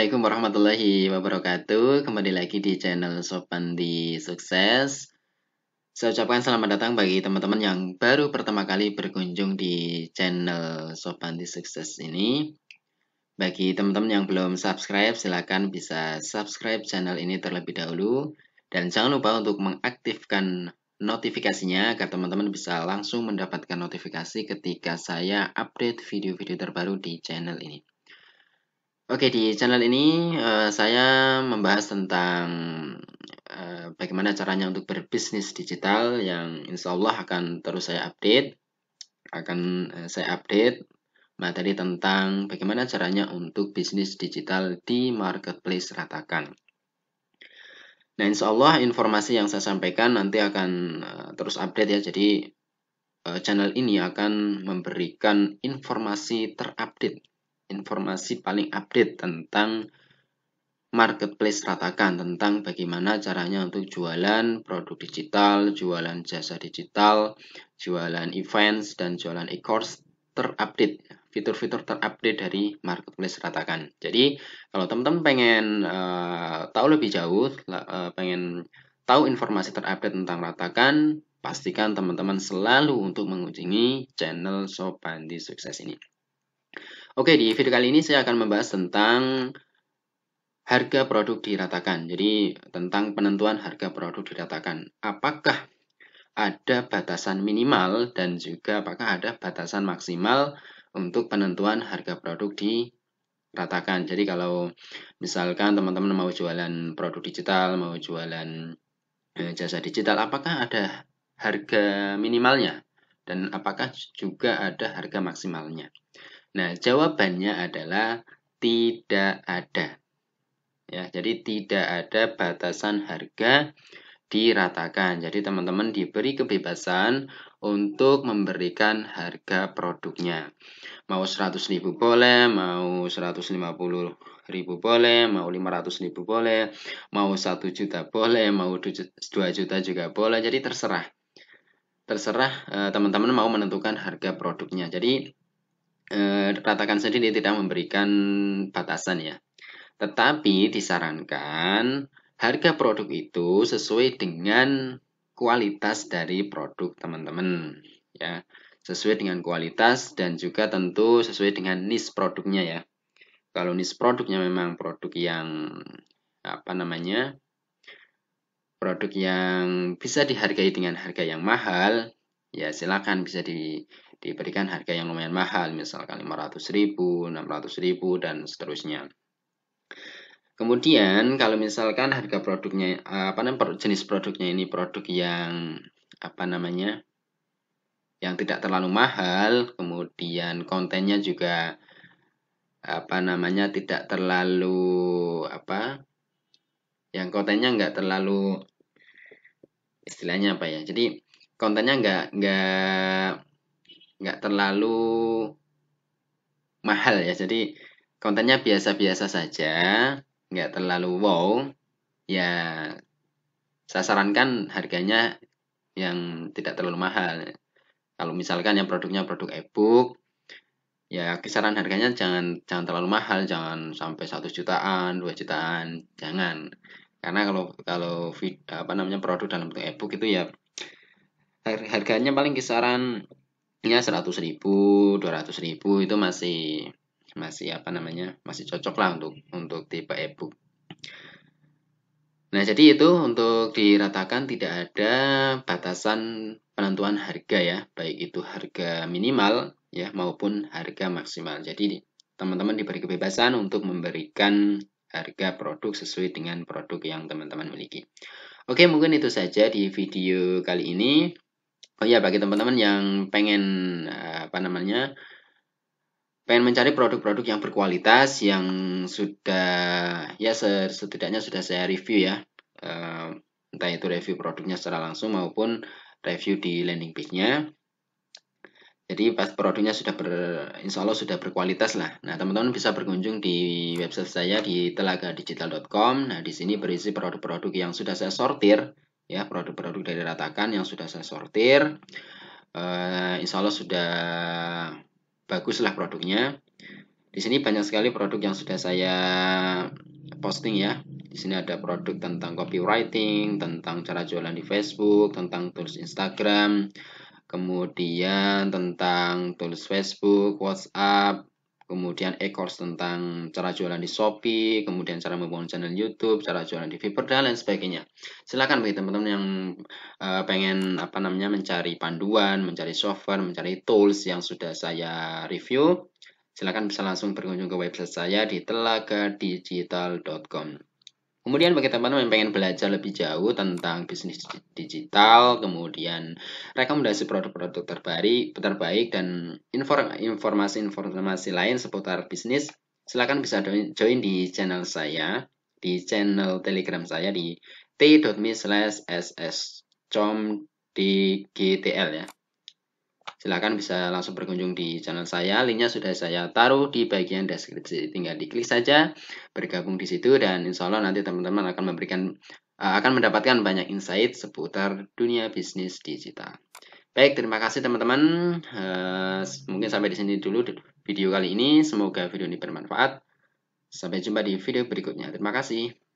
Assalamualaikum warahmatullahi wabarakatuh. Kembali lagi di channel Sopandi Sukses. Saya ucapkan selamat datang bagi teman-teman yang baru pertama kali berkunjung di channel Sopandi Sukses ini. Bagi teman-teman yang belum subscribe, silakan bisa subscribe channel ini terlebih dahulu. Dan jangan lupa untuk mengaktifkan notifikasinya agar teman-teman bisa langsung mendapatkan notifikasi ketika saya update video-video terbaru di channel ini. Oke, di channel ini uh, saya membahas tentang uh, bagaimana caranya untuk berbisnis digital yang insya Allah akan terus saya update. Akan uh, saya update materi tentang bagaimana caranya untuk bisnis digital di marketplace ratakan. Nah, insya Allah informasi yang saya sampaikan nanti akan uh, terus update ya. Jadi, uh, channel ini akan memberikan informasi terupdate informasi paling update tentang marketplace ratakan tentang bagaimana caranya untuk jualan produk digital, jualan jasa digital, jualan events, dan jualan e-course terupdate fitur-fitur terupdate dari marketplace ratakan. Jadi kalau teman-teman pengen uh, tahu lebih jauh, uh, pengen tahu informasi terupdate tentang ratakan, pastikan teman-teman selalu untuk mengunjungi channel Sopandi Sukses ini. Oke, di video kali ini saya akan membahas tentang harga produk diratakan. Jadi, tentang penentuan harga produk diratakan. Apakah ada batasan minimal dan juga apakah ada batasan maksimal untuk penentuan harga produk diratakan. Jadi, kalau misalkan teman-teman mau jualan produk digital, mau jualan eh, jasa digital, apakah ada harga minimalnya? Dan apakah juga ada harga maksimalnya? Nah, jawabannya adalah tidak ada. Ya, jadi tidak ada batasan harga diratakan. Jadi teman-teman diberi kebebasan untuk memberikan harga produknya. Mau 100.000 boleh, mau 150.000 boleh, mau 500.000 boleh, mau 1 juta boleh, mau 2 juta juga boleh. Jadi terserah. Terserah eh, teman-teman mau menentukan harga produknya. Jadi eh, ratakan sendiri tidak memberikan batasan ya. Tetapi disarankan harga produk itu sesuai dengan kualitas dari produk teman-teman ya. Sesuai dengan kualitas dan juga tentu sesuai dengan nis produknya ya. Kalau nis produknya memang produk yang apa namanya? produk yang bisa dihargai dengan harga yang mahal, ya silakan bisa di diberikan harga yang lumayan mahal, misalkan 500 ribu, 600 ribu, dan seterusnya. Kemudian kalau misalkan harga produknya apa namanya jenis produknya ini produk yang apa namanya yang tidak terlalu mahal, kemudian kontennya juga apa namanya tidak terlalu apa yang kontennya nggak terlalu istilahnya apa ya jadi kontennya nggak nggak nggak terlalu mahal ya. Jadi kontennya biasa-biasa saja, nggak terlalu wow. Ya saya sarankan harganya yang tidak terlalu mahal. Kalau misalkan yang produknya produk e-book, ya kisaran harganya jangan jangan terlalu mahal, jangan sampai satu jutaan, 2 jutaan, jangan. Karena kalau kalau apa namanya produk dalam bentuk e-book itu ya harganya paling kisaran ya 100 ribu 200 ribu itu masih masih apa namanya masih cocok lah untuk untuk tipe ebook nah jadi itu untuk diratakan tidak ada batasan penentuan harga ya baik itu harga minimal ya maupun harga maksimal jadi teman-teman diberi kebebasan untuk memberikan harga produk sesuai dengan produk yang teman-teman miliki oke mungkin itu saja di video kali ini Oh iya, bagi teman-teman yang pengen eh, apa namanya? pengen mencari produk-produk yang berkualitas yang sudah ya setidaknya sudah saya review ya. Eh, entah itu review produknya secara langsung maupun review di landing page-nya. Jadi pas produknya sudah ber, insya Allah sudah berkualitas lah. Nah teman-teman bisa berkunjung di website saya di telagadigital.com. Nah di sini berisi produk-produk yang sudah saya sortir ya produk-produk dari ratakan yang sudah saya sortir uh, insya Allah sudah baguslah produknya di sini banyak sekali produk yang sudah saya posting ya di sini ada produk tentang copywriting tentang cara jualan di Facebook tentang tools Instagram kemudian tentang tools Facebook WhatsApp kemudian e-course tentang cara jualan di Shopee, kemudian cara membangun channel YouTube, cara jualan di Viber dan lain sebagainya. Silakan bagi teman-teman yang uh, pengen apa namanya mencari panduan, mencari software, mencari tools yang sudah saya review, silakan bisa langsung berkunjung ke website saya di telaga digital.com. Kemudian bagi teman-teman yang pengen belajar lebih jauh tentang bisnis digital, kemudian rekomendasi produk-produk terbaik, terbaik dan informasi-informasi lain seputar bisnis, silakan bisa join di channel saya, di channel Telegram saya di t.me slash sscomdgtl ya silahkan bisa langsung berkunjung di channel saya. Linknya sudah saya taruh di bagian deskripsi. Tinggal diklik saja, bergabung di situ, dan insya Allah nanti teman-teman akan memberikan eh, akan mendapatkan banyak insight seputar dunia bisnis digital. Baik, terima kasih teman-teman. Eh, mungkin sampai di sini dulu video kali ini. Semoga video ini bermanfaat. Sampai jumpa di video berikutnya. Terima kasih.